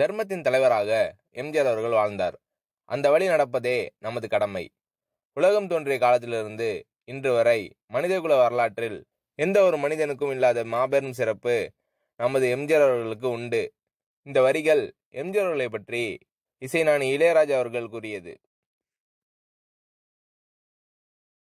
தர்மத்தின் தலைவராக எம்ஜிஆர் அவர்கள் வாழ்ந்தார் அந்த வழி நடப்பதே நமது கடமை உலகம் தோன்றிய காலத்திலிருந்து இன்று வரை மனிதகுல வரலாற்றில் எந்த ஒரு மனிதனுக்கும் இல்லாத மாபெரும் சிறப்பு நமது எம்ஜிஆர் அவர்களுக்கு உண்டு இந்த வரிகள் எம்ஜிஆர் அவர்களை பற்றி இசைஞானி இளையராஜா அவர்கள் கூறியது